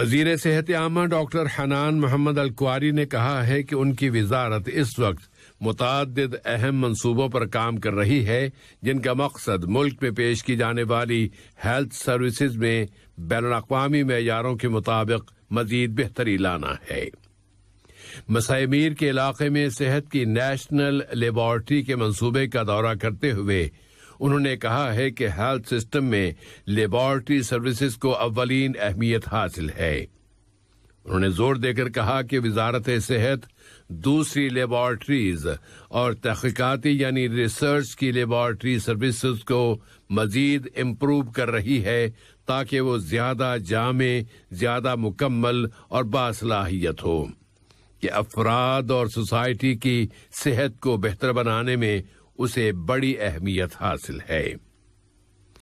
वजीर सेहत आमा डॉक्टर हनान मोहम्मद अलकुआरी ने कहा है कि उनकी वजारत इस वक्त मुतद अहम मनसूबों पर काम कर रही है जिनका मकसद मुल्क में पेश की जाने वाली हेल्थ सर्विस में बैन अवी मैारों के मुताबिक मजीद बेहतरी लाना है मसायमीर के इलाके में सेहत की नेशनल लेबॉरटरी के मनसूबे का दौरा करते हुए उन्होंने कहा है कि हेल्थ सिस्टम में लेबॉरटरी सर्विसेज को अवलिन अहमियत हासिल है उन्होंने जोर देकर कहा कि वजारत सेहत दूसरी लेबॉरटरीज और तहकीकती यानी रिसर्च की लेबॉरेटरी सर्विसेज को मजीद इम्प्रूव कर रही है ताकि वो ज्यादा जामे ज्यादा मुकम्मल और बासलाहियत हो कि अफराद और सोसाइटी की सेहत को बेहतर बनाने में उसे बड़ी अहमियत हासिल है